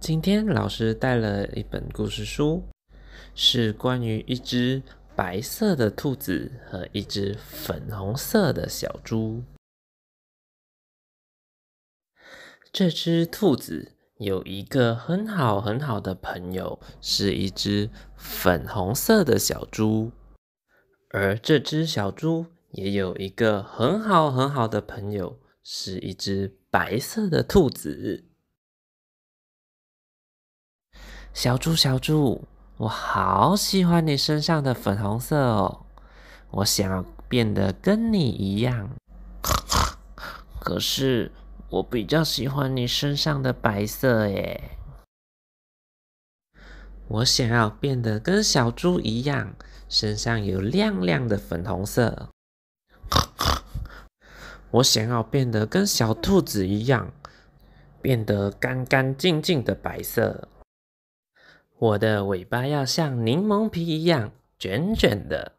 今天老师带了一本故事书，是关于一只白色的兔子和一只粉红色的小猪。这只兔子有一个很好很好的朋友，是一只粉红色的小猪，而这只小猪也有一个很好很好的朋友，是一只白色的兔子。小猪，小猪，我好喜欢你身上的粉红色哦！我想要变得跟你一样。可是我比较喜欢你身上的白色耶！我想要变得跟小猪一样，身上有亮亮的粉红色。我想要变得跟小兔子一样，变得干干净净的白色。我的尾巴要像柠檬皮一样卷卷的，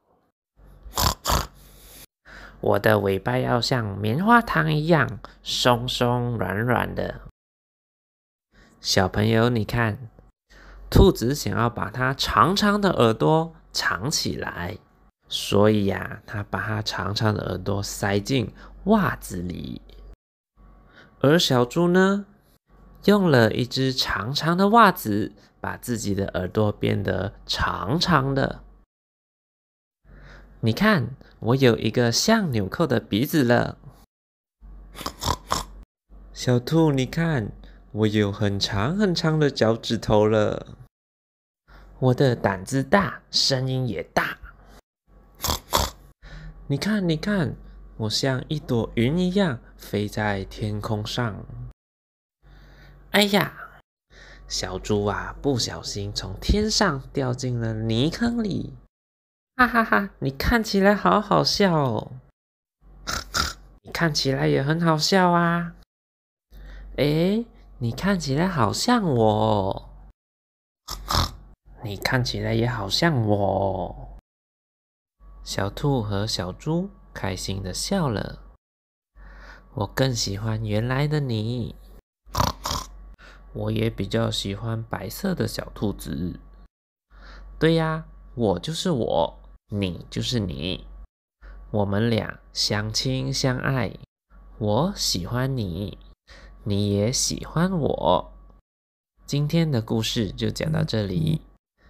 我的尾巴要像棉花糖一样松松软软的。小朋友，你看，兔子想要把它长长的耳朵藏起来，所以呀，它把它长长的耳朵塞进袜子里。而小猪呢？用了一只长长的袜子，把自己的耳朵变得长长的。你看，我有一个像纽扣的鼻子了。小兔，你看，我有很长很长的脚趾头了。我的胆子大，声音也大。你看，你看，我像一朵云一样飞在天空上。哎呀，小猪啊，不小心从天上掉进了泥坑里！哈哈哈，你看起来好好笑哦，你看起来也很好笑啊。哎，你看起来好像我，你看起来也好像我。小兔和小猪开心的笑了。我更喜欢原来的你。我也比较喜欢白色的小兔子。对呀，我就是我，你就是你，我们俩相亲相爱。我喜欢你，你也喜欢我。今天的故事就讲到这里，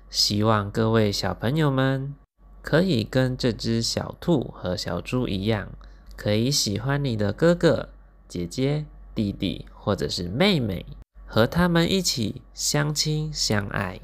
希望各位小朋友们可以跟这只小兔和小猪一样，可以喜欢你的哥哥、姐姐、弟弟或者是妹妹。和他们一起相亲相爱。